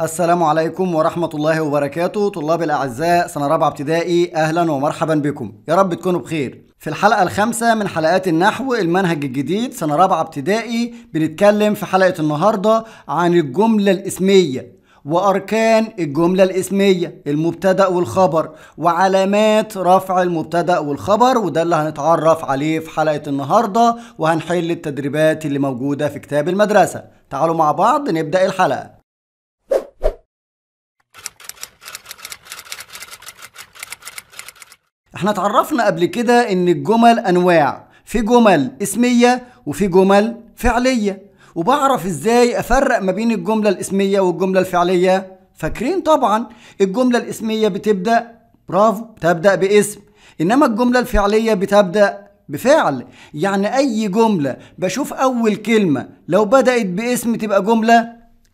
السلام عليكم ورحمة الله وبركاته طلاب الأعزاء سنة رابعة ابتدائي أهلا ومرحبا بكم يا رب تكونوا بخير في الحلقة الخامسة من حلقات النحو المنهج الجديد سنة رابعة ابتدائي بنتكلم في حلقة النهاردة عن الجملة الاسمية وأركان الجملة الاسمية المبتدأ والخبر وعلامات رفع المبتدأ والخبر وده اللي هنتعرف عليه في حلقة النهاردة وهنحل التدريبات اللي موجودة في كتاب المدرسة تعالوا مع بعض نبدأ الحلقة احنا اتعرفنا قبل كده ان الجمل انواع في جمل اسمية وفي جمل فعلية وبعرف ازاي افرق ما بين الجملة الاسمية والجملة الفعلية فاكرين طبعا الجملة الاسمية بتبدأ برافو بتبدأ باسم انما الجملة الفعلية بتبدأ بفعل يعني اي جملة بشوف اول كلمة لو بدأت باسم تبقى جملة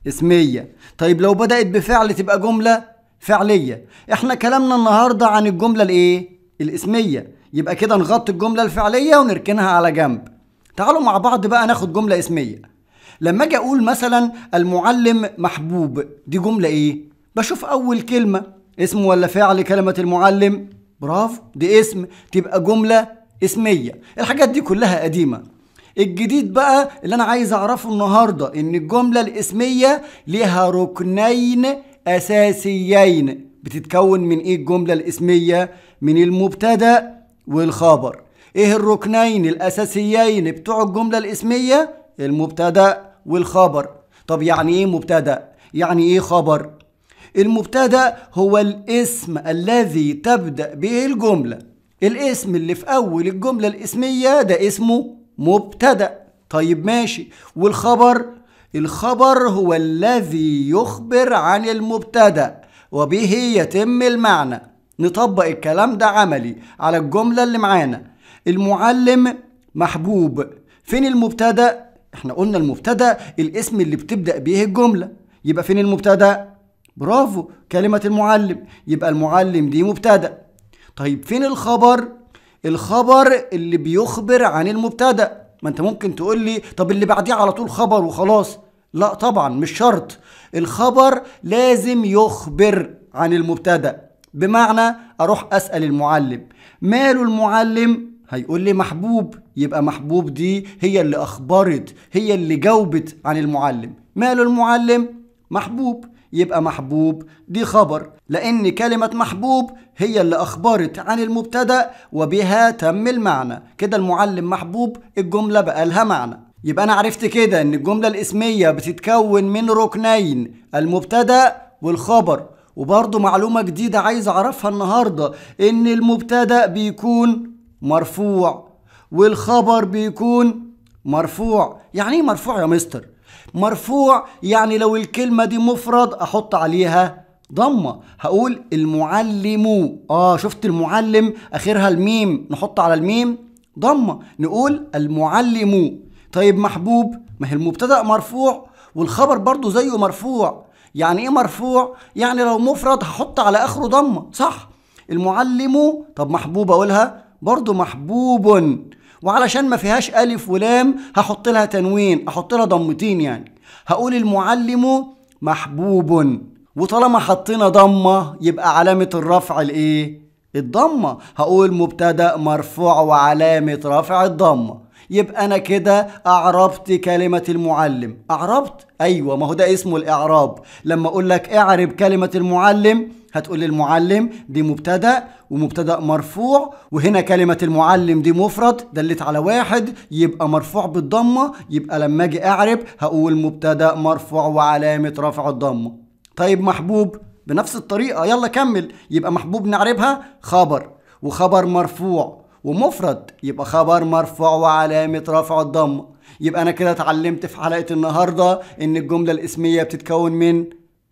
اسمية طيب لو بدأت بفعل تبقى جملة فعلية احنا كلامنا النهاردة عن الجملة الايه الاسمية يبقى كده نغطي الجملة الفعلية ونركنها على جنب تعالوا مع بعض بقى ناخد جملة اسمية لما اجي اقول مثلا المعلم محبوب دي جملة ايه بشوف اول كلمة اسم ولا فعل كلمة المعلم برافو دي اسم تبقى جملة اسمية الحاجات دي كلها قديمة الجديد بقى اللي انا عايز اعرفه النهاردة ان الجملة الاسمية ليها ركنين اساسيين بتتكون من ايه الجملة الاسمية من المبتدا والخبر ايه الركنين الاساسيين بتوع الجمله الاسميه المبتدا والخبر طب يعني ايه مبتدا يعني ايه خبر المبتدا هو الاسم الذي تبدا به الجمله الاسم اللي في اول الجمله الاسميه ده اسمه مبتدا طيب ماشي والخبر الخبر هو الذي يخبر عن المبتدا وبه يتم المعنى نطبق الكلام ده عملي على الجملة اللي معانا المعلم محبوب فين المبتدأ؟ احنا قلنا المبتدأ الاسم اللي بتبدأ بيه الجملة يبقى فين المبتدأ؟ برافو كلمة المعلم يبقى المعلم دي مبتدأ طيب فين الخبر؟ الخبر اللي بيخبر عن المبتدأ ما انت ممكن تقول لي طب اللي بعديه على طول خبر وخلاص لا طبعا مش شرط الخبر لازم يخبر عن المبتدأ بمعنى اروح اسال المعلم ماله المعلم هيقول لي محبوب يبقى محبوب دي هي اللي اخبرت هي اللي جاوبت عن المعلم ماله المعلم محبوب يبقى محبوب دي خبر لأن كلمة محبوب هي اللي أخبرت عن المبتدأ وبها تم المعنى كده المعلم محبوب الجملة بقى لها معنى يبقى أنا عرفت كده إن الجملة الإسمية بتتكون من ركنين المبتدأ والخبر وبرضه معلومة جديدة عايز أعرفها النهاردة إن المبتدأ بيكون مرفوع والخبر بيكون مرفوع يعني إيه مرفوع يا مستر؟ مرفوع يعني لو الكلمة دي مفرد أحط عليها ضمة هقول المعلم آه شفت المعلم آخرها الميم نحط على الميم ضمة نقول المعلم طيب محبوب ما هي المبتدأ مرفوع والخبر برضه زيه مرفوع يعني ايه مرفوع يعني لو مفرد هحط على اخره ضمه صح المعلم طب محبوب اقولها برضو محبوب وعلشان ما فيهاش الف ولام هحط لها تنوين احط لها ضمتين يعني هقول المعلم محبوب وطالما حطينا ضمه يبقى علامه الرفع الايه الضمه هقول مبتدا مرفوع وعلامه رفع الضمه يبقى أنا كده أعربت كلمة المعلم أعربت؟ أيوة ما هو ده اسمه الإعراب لما أقول لك أعرب كلمة المعلم هتقول المعلم دي مبتدأ ومبتدأ مرفوع وهنا كلمة المعلم دي مفرد دلت على واحد يبقى مرفوع بالضمة يبقى لما أجي أعرب هقول مبتدأ مرفوع وعلامة رفع الضمة طيب محبوب بنفس الطريقة يلا كمل يبقى محبوب نعربها خبر وخبر مرفوع ومفرد يبقى خبر مرفوع وعلامة رفع الضمة يبقى أنا كده اتعلمت في حلقة النهاردة إن الجملة الاسمية بتتكون من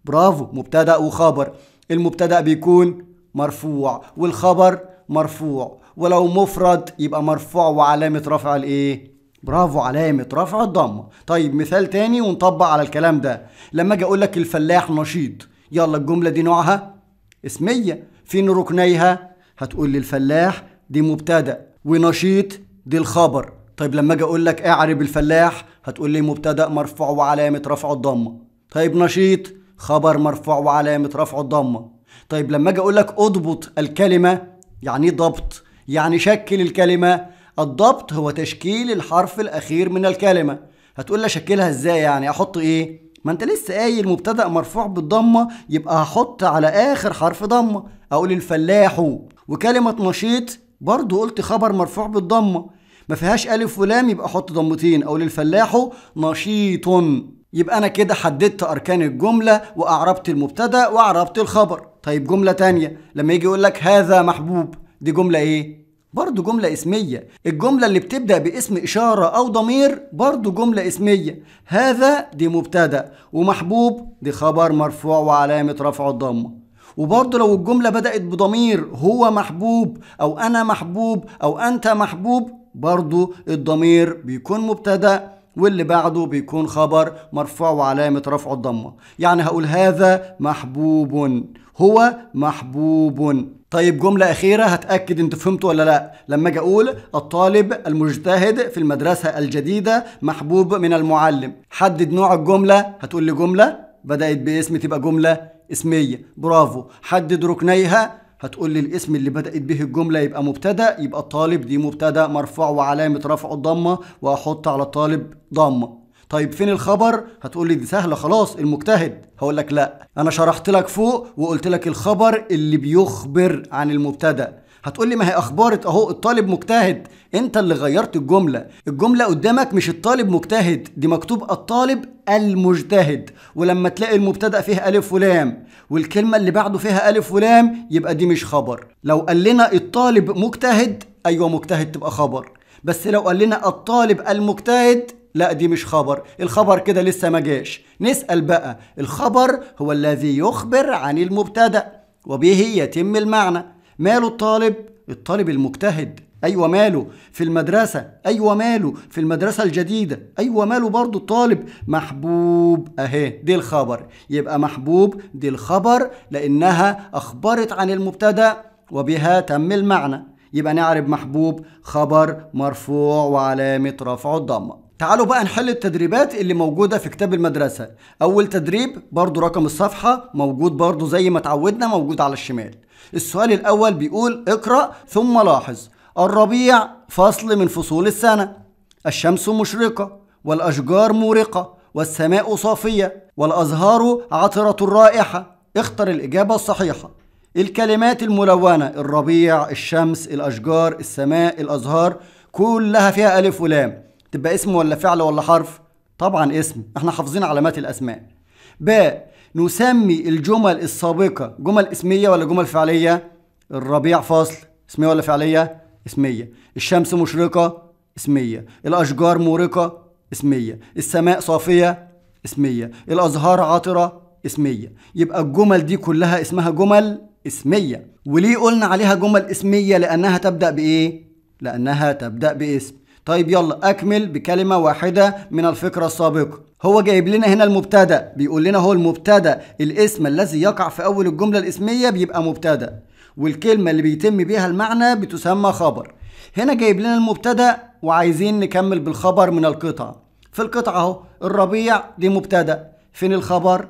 برافو مبتدأ وخبر المبتدأ بيكون مرفوع والخبر مرفوع ولو مفرد يبقى مرفوع وعلامة رفع الإيه؟ برافو علامة رفع الضمة طيب مثال تاني ونطبق على الكلام ده لما أجي أقول لك الفلاح نشيط يلا الجملة دي نوعها اسمية فين ركنيها هتقول لي الفلاح دي مبتدا ونشيط دي الخبر طيب لما اجي اقول لك اعرب الفلاح هتقول لي مبتدا مرفوع وعلامه رفعه الضمه طيب نشيط خبر مرفوع وعلامه رفعه الضمه طيب لما اجي اقول لك اضبط الكلمه يعني ضبط يعني شكل الكلمه الضبط هو تشكيل الحرف الاخير من الكلمه هتقول لي شكلها ازاي يعني احط ايه ما انت لسه قايل مبتدا مرفوع بالضمه يبقى هحط على اخر حرف ضمه اقول الفلاح وكلمه نشيط برضه قلت خبر مرفوع بالضمه ما فيهاش الف ولام يبقى احط ضمتين او للفلاح نشيط يبقى انا كده حددت اركان الجمله واعربت المبتدا واعربت الخبر طيب جمله تانية لما يجي يقول لك هذا محبوب دي جمله ايه برضه جملة اسمية الجملة اللي بتبدأ باسم إشارة أو ضمير برضه جملة اسمية هذا دي مبتدأ ومحبوب دي خبر مرفوع وعلامة رفعه الضمة وبرضه لو الجملة بدأت بضمير هو محبوب أو أنا محبوب أو أنت محبوب برضه الضمير بيكون مبتدأ واللي بعده بيكون خبر مرفوع وعلامة رفعه الضمة يعني هقول هذا محبوب هو محبوب طيب جملة أخيرة هتأكد أنت فهمت ولا لأ لما أجي أقول الطالب المجتهد في المدرسة الجديدة محبوب من المعلم حدد نوع الجملة هتقول لي جملة بدأت باسم تبقى جملة اسمية برافو حدد ركنيها هتقول لي الاسم اللي بدأت به الجملة يبقى مبتدأ يبقى الطالب دي مبتدأ مرفوع وعلامة رفعه الضمة وأحط على الطالب ضمة طيب فين الخبر هتقول لي دي سهله خلاص المجتهد هقول لك لا انا شرحت لك فوق وقلت لك الخبر اللي بيخبر عن المبتدا هتقول لي ما هي اخبارت اهو الطالب مجتهد انت اللي غيرت الجمله الجمله قدامك مش الطالب مجتهد دي مكتوب الطالب المجتهد ولما تلاقي المبتدا فيها الف ولام والكلمه اللي بعده فيها الف ولام يبقى دي مش خبر لو قال لنا الطالب مجتهد ايوه مجتهد تبقى خبر بس لو قال لنا الطالب المجتهد لا دي مش خبر الخبر كده لسه ما جاش نسأل بقى الخبر هو الذي يخبر عن المبتدأ وبه يتم المعنى ماله الطالب الطالب المجتهد أيوة ماله في المدرسة أيوة ماله في المدرسة الجديدة أيوة ماله برضو الطالب محبوب أهي دي الخبر يبقى محبوب دي الخبر لأنها أخبرت عن المبتدأ وبها تم المعنى يبقى نعرف محبوب خبر مرفوع وعلامة رفعه الضمه تعالوا بقى نحل التدريبات اللي موجودة في كتاب المدرسة أول تدريب برضو رقم الصفحة موجود برضو زي ما تعودنا موجود على الشمال السؤال الأول بيقول اقرأ ثم لاحظ الربيع فصل من فصول السنة الشمس مشرقة والأشجار مورقة والسماء صافية والأزهار عطرة الرائحة اختر الإجابة الصحيحة الكلمات الملونة الربيع الشمس الأشجار السماء الأزهار كلها فيها ألف ولام تبقى اسم ولا فعل ولا حرف طبعا اسم احنا حافظين علامات الاسماء باء نسمي الجمل السابقة جمل اسمية ولا جمل فعلية الربيع فصل اسمية ولا فعلية اسمية الشمس مشرقة اسمية الأشجار مورقة اسمية السماء صافية اسمية الأزهار عطرة اسمية يبقى الجمل دي كلها اسمها جمل اسمية وليه قلنا عليها جمل اسمية لأنها تبدأ بإيه؟ لأنها تبدأ باسم طيب يلا أكمل بكلمة واحدة من الفكرة السابقة هو جايب لنا هنا المبتدأ بيقول لنا هو المبتدأ الاسم الذي يقع في أول الجملة الاسمية بيبقى مبتدأ والكلمة اللي بيتم بيها المعنى بتسمى خبر هنا جايب لنا المبتدأ وعايزين نكمل بالخبر من القطعة في القطعة اهو الربيع دي مبتدأ فين الخبر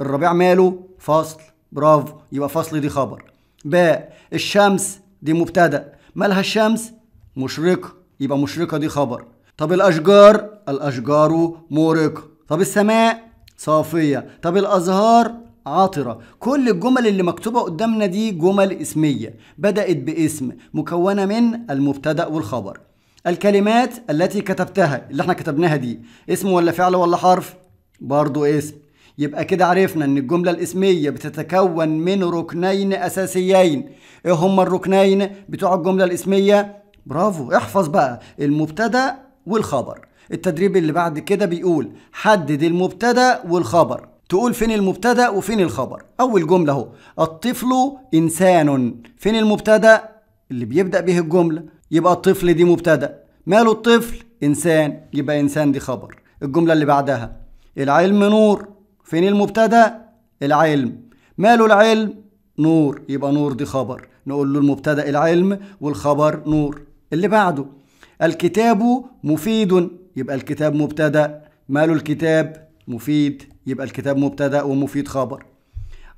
الربيع ماله فصل برافو يبقى فصل دي خبر باء الشمس دي مبتدأ مالها الشمس مشرقة يبقى مشرقة دي خبر طب الأشجار الأشجار مورقة طب السماء صافية طب الأزهار عاطرة كل الجمل اللي مكتوبة قدامنا دي جمل اسمية بدأت باسم مكونة من المبتدأ والخبر الكلمات التي كتبتها اللي احنا كتبناها دي اسم ولا فعل ولا حرف برضو اسم يبقى كده عرفنا ان الجملة الاسمية بتتكون من ركنين اساسيين ايه هما الركنين بتوع الجملة الاسمية برافو احفظ بقى المبتدا والخبر التدريب اللي بعد كده بيقول حدد المبتدا والخبر تقول فين المبتدا وفين الخبر اول جمله اهو الطفل انسان فين المبتدا اللي بيبدا به الجمله يبقى الطفل دي مبتدا ماله الطفل انسان يبقى انسان دي خبر الجمله اللي بعدها العلم نور فين المبتدا العلم ماله العلم نور يبقى نور دي خبر نقول له المبتدا العلم والخبر نور اللي بعده الكتاب مفيد يبقى الكتاب مبتدأ ماله الكتاب مفيد يبقى الكتاب مبتدأ ومفيد خبر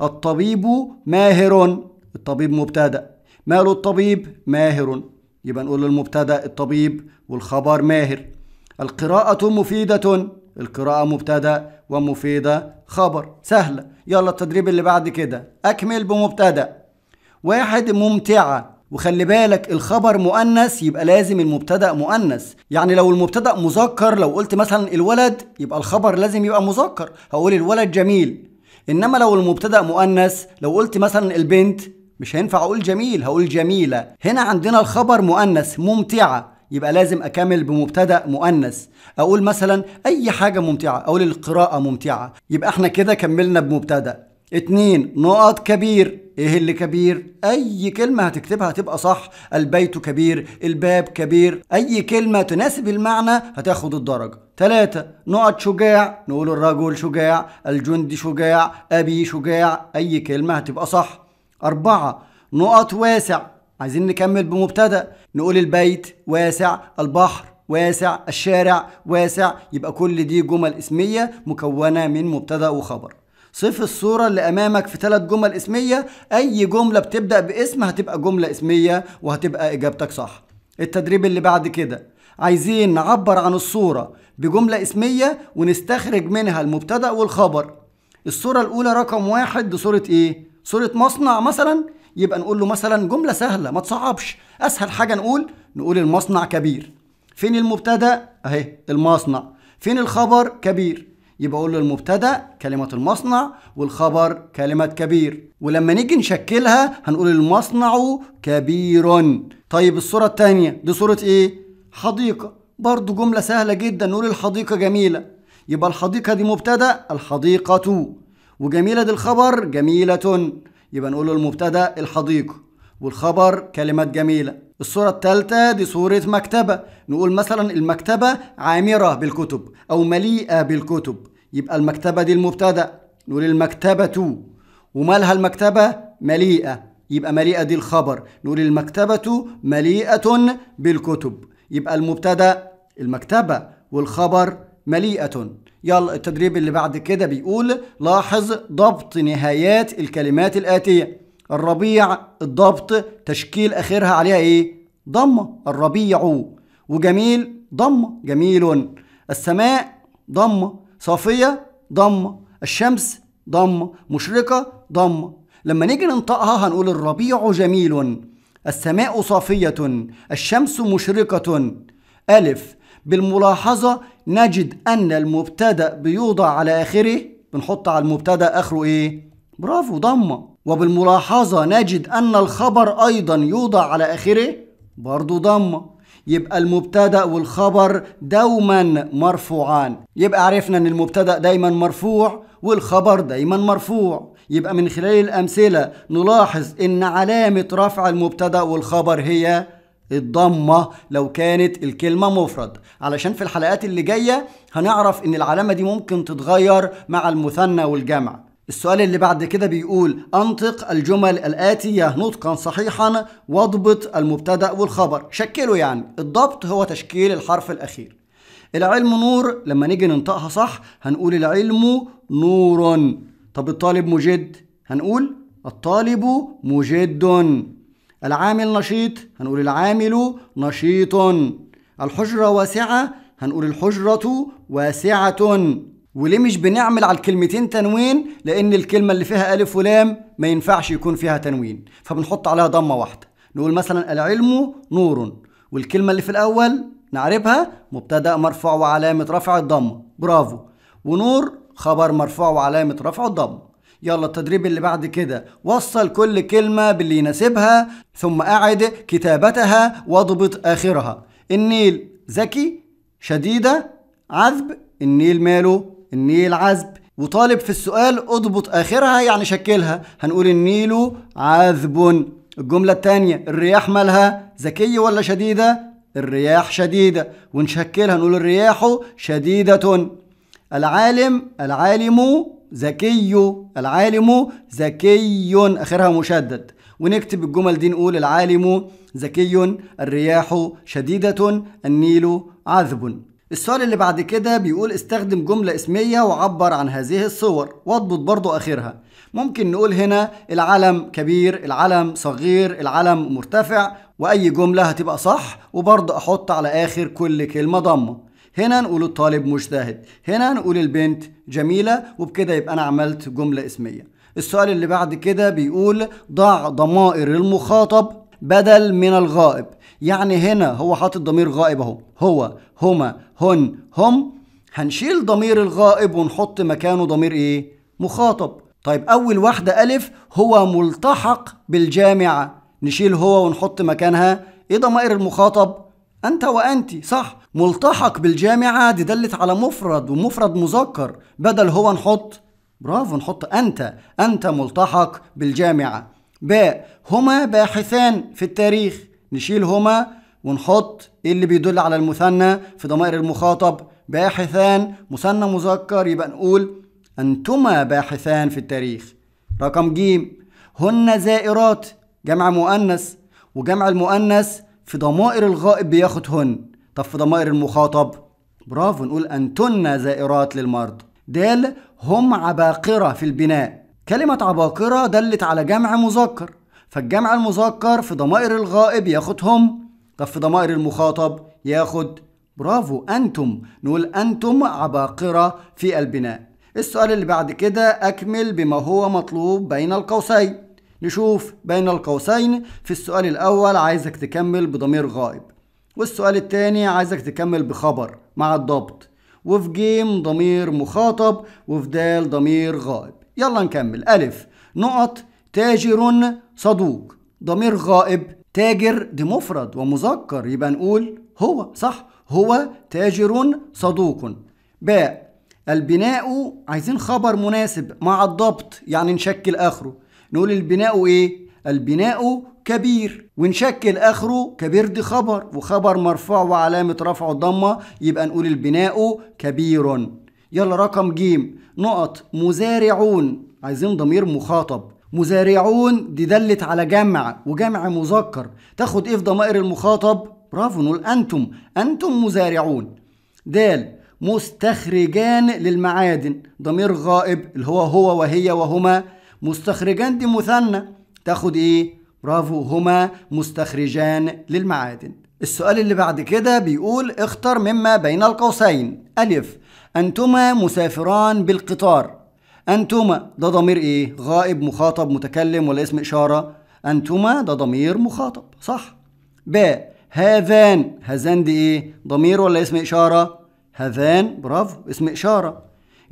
الطبيب ماهر الطبيب مبتدأ ماله الطبيب ماهر يبقى نقول للمبتدأ الطبيب والخبر ماهر القراءة مفيدة القراءة مبتدأ ومفيدة خبر سهلة يلا التدريب اللي بعد كده أكمل بمبتدأ واحد ممتعة وخلي بالك الخبر مؤنث يبقى لازم المبتدا مؤنث يعني لو المبتدا مذكر لو قلت مثلا الولد يبقى الخبر لازم يبقى مذكر هقول الولد جميل انما لو المبتدا مؤنث لو قلت مثلا البنت مش هينفع اقول جميل هقول جميله هنا عندنا الخبر مؤنث ممتعه يبقى لازم اكمل بمبتدا مؤنث اقول مثلا اي حاجه ممتعه اقول القراءه ممتعه يبقى احنا كده كملنا بمبتدا اتنين نقط كبير ايه اللي كبير اي كلمه هتكتبها هتبقى صح البيت كبير الباب كبير اي كلمه تناسب المعنى هتاخد الدرجه ثلاثة نقط شجاع نقول الرجل شجاع الجندي شجاع أبي شجاع أي كلمة هتبقى صح أربعة نقط واسع عايزين نكمل بمبتدأ نقول البيت واسع البحر واسع الشارع واسع يبقى كل دي جمل اسمية مكونة من مبتدأ وخبر صف الصورة اللي أمامك في ثلاث جمل اسمية أي جملة بتبدأ باسم هتبقى جملة اسمية وهتبقى إجابتك صح التدريب اللي بعد كده عايزين نعبر عن الصورة بجملة اسمية ونستخرج منها المبتدأ والخبر الصورة الأولى رقم واحد بصورة إيه؟ صورة مصنع مثلا يبقى نقول له مثلا جملة سهلة ما تصعبش أسهل حاجة نقول نقول المصنع كبير فين المبتدأ؟ أهي المصنع فين الخبر؟ كبير يبقى اقول له المبتدا كلمه المصنع والخبر كلمه كبير ولما نيجي نشكلها هنقول المصنع كبير طيب الصوره الثانيه دي صوره ايه حديقه برضو جمله سهله جدا نقول الحديقه جميله يبقى الحديقه دي مبتدا الحديقه وجميله دي الخبر جميله يبقى نقول المبتدا الحديقه والخبر كلمات جميلة الصورة الثالثة دي صورة مكتبة نقول مثلا المكتبة عامرة بالكتب أو مليئة بالكتب يبقى المكتبة دي المبتدأ نقول المكتبة ومالها المكتبة مليئة يبقى مليئة دي الخبر نقول المكتبة مليئة بالكتب يبقى المبتدأ المكتبة والخبر مليئة يلا التدريب اللي بعد كده بيقول لاحظ ضبط نهايات الكلمات الآتية الربيع الضبط تشكيل اخرها عليها ايه ضمه الربيع وجميل ضمه جميل السماء ضمه صافيه ضمه الشمس ضمه مشرقه ضمه لما نيجي ننطقها هنقول الربيع جميل السماء صافيه الشمس مشرقه الف بالملاحظه نجد ان المبتدا بيوضع على اخره بنحط على المبتدا اخره ايه برافو ضمه وبالملاحظة نجد أن الخبر أيضا يوضع على آخره برضو ضمة يبقى المبتدأ والخبر دوما مرفوعان يبقى عرفنا أن المبتدأ دايما مرفوع والخبر دايما مرفوع يبقى من خلال الأمثلة نلاحظ أن علامة رفع المبتدأ والخبر هي الضمة لو كانت الكلمة مفرد علشان في الحلقات اللي جاية هنعرف ان العلامة دي ممكن تتغير مع المثنى والجمع السؤال اللي بعد كده بيقول انطق الجمل الآتية نطقا صحيحا واضبط المبتدأ والخبر شكله يعني الضبط هو تشكيل الحرف الأخير العلم نور لما نيجي ننطقها صح هنقول العلم نور طب الطالب مجد هنقول الطالب مجد العامل نشيط هنقول العامل نشيط الحجرة واسعة هنقول الحجرة واسعة وليه مش بنعمل على الكلمتين تنوين لان الكلمه اللي فيها الف ولام ما ينفعش يكون فيها تنوين فبنحط عليها ضمه واحده نقول مثلا العلم نور والكلمه اللي في الاول نعربها مبتدا مرفوع وعلامه رفع الضمه برافو ونور خبر مرفوع وعلامه رفع الضمه يلا التدريب اللي بعد كده وصل كل كلمة باللي يناسبها ثم أعد كتابتها واضبط آخرها النيل ذكي شديدة عذب النيل ماله النيل عذب وطالب في السؤال اضبط اخرها يعني شكلها هنقول النيل عذب الجملة الثانية الرياح مالها ذكية ولا شديدة الرياح شديدة ونشكلها نقول الرياح شديدة العالم العالم ذكي العالم ذكي اخرها مشدد ونكتب الجمل دي نقول العالم ذكي الرياح شديدة النيل عذب السؤال اللي بعد كده بيقول استخدم جملة اسمية وعبر عن هذه الصور واضبط برضو آخرها ممكن نقول هنا العلم كبير العلم صغير العلم مرتفع وأي جملة هتبقى صح وبرضو أحط على آخر كل كلمة ضمة هنا نقول الطالب مجتهد هنا نقول البنت جميلة وبكده يبقى أنا عملت جملة اسمية السؤال اللي بعد كده بيقول ضع ضمائر المخاطب بدل من الغائب يعني هنا هو حاطط ضمير غائب اهو هو هما هن هم هنشيل ضمير الغائب ونحط مكانه ضمير ايه مخاطب طيب اول واحده الف هو ملتحق بالجامعه نشيل هو ونحط مكانها ايه ضمائر المخاطب انت وانت صح ملتحق بالجامعه دي دلت على مفرد ومفرد مذكر بدل هو نحط برافو نحط انت انت ملتحق بالجامعه باء هما باحثان في التاريخ نشيل هما ونحط إيه اللي بيدل على المثنى في ضمائر المخاطب باحثان مثنى مذكر يبقى نقول أنتما باحثان في التاريخ رقم جيم هن زائرات جمع مؤنث وجمع المؤنث في ضمائر الغائب بياخد هن طب في ضمائر المخاطب برافو نقول أنتن زائرات للمرض دال هم عباقرة في البناء كلمة عباقرة دلت على جمع مذكر فالجمع المذكر في ضمائر الغائب ياخد هم طب في ضمائر المخاطب ياخد برافو أنتم نقول أنتم عباقرة في البناء السؤال اللي بعد كده أكمل بما هو مطلوب بين القوسين نشوف بين القوسين في السؤال الأول عايزك تكمل بضمير غائب والسؤال التاني عايزك تكمل بخبر مع الضبط وفي جيم ضمير مخاطب وفي دال ضمير غائب يلا نكمل ألف نقط تاجر صدوق ضمير غائب تاجر دي مفرد ومذكر يبقى نقول هو صح هو تاجر صدوق باء البناء عايزين خبر مناسب مع الضبط يعني نشكل آخره نقول البناء إيه؟ البناء كبير ونشكل آخره كبير دي خبر وخبر مرفوع وعلامة رفعه ضمة يبقى نقول البناء كبير يلا رقم جيم نقط مزارعون عايزين ضمير مخاطب مزارعون دي دلت على جمع وجمع مذكر تاخد ايه في ضمائر المخاطب برافو نقول انتم انتم مزارعون دال مستخرجان للمعادن ضمير غائب اللي هو هو وهي وهما مستخرجان دي مثنى تاخد ايه برافو هما مستخرجان للمعادن السؤال اللي بعد كده بيقول اختر مما بين القوسين ألف أنتما مسافران بالقطار أنتما ده ضمير إيه؟ غائب مخاطب متكلم ولا اسم إشارة؟ أنتما ده ضمير مخاطب صح ب هذان هذان دي إيه؟ ضمير ولا اسم إشارة؟ هذان برافو اسم إشارة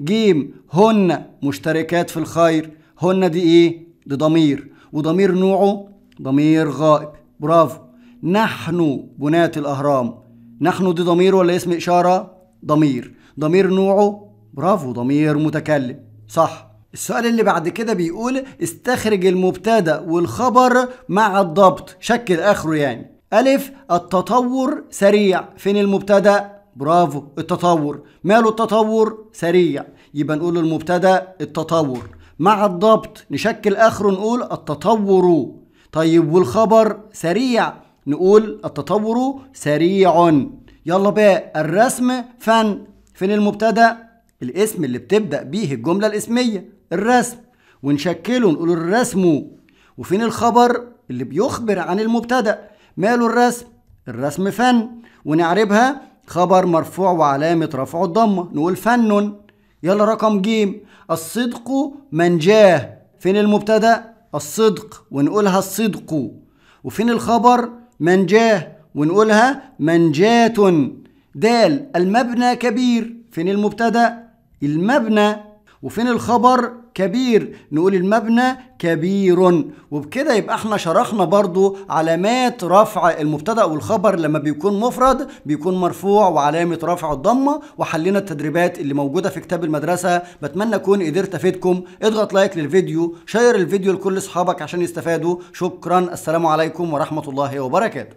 جيم هن مشتركات في الخير هن دي إيه؟ دي ضمير وضمير نوعه ضمير غائب برافو نحن بنات الأهرام نحن دي ضمير ولا اسم إشارة؟ ضمير ضمير نوعه برافو ضمير متكلم صح السؤال اللي بعد كده بيقول استخرج المبتدا والخبر مع الضبط شكل اخره يعني الف التطور سريع فين المبتدا برافو التطور ماله التطور سريع يبقى نقول المبتدا التطور مع الضبط نشكل اخره نقول التطور طيب والخبر سريع نقول التطور سريع يلا بقى الرسم فن فين المبتدا الاسم اللي بتبدا بيه الجمله الاسميه الرسم ونشكله نقول الرسم وفين الخبر اللي بيخبر عن المبتدا ماله الرسم الرسم فن ونعربها خبر مرفوع وعلامة رفعه الضمة نقول فن يلا رقم ج الصدق منجاه فين المبتدأ الصدق ونقولها الصدق وفين الخبر منجاه ونقولها منجاة د المبنى كبير فين المبتدا المبنى وفين الخبر كبير نقول المبنى كبير وبكده يبقى احنا شرحنا برضو علامات رفع المبتدا والخبر لما بيكون مفرد بيكون مرفوع وعلامه رفع الضمه وحلينا التدريبات اللي موجوده في كتاب المدرسه بتمنى اكون قدرت افيدكم اضغط لايك للفيديو شير الفيديو لكل اصحابك عشان يستفادوا شكرا السلام عليكم ورحمه الله وبركاته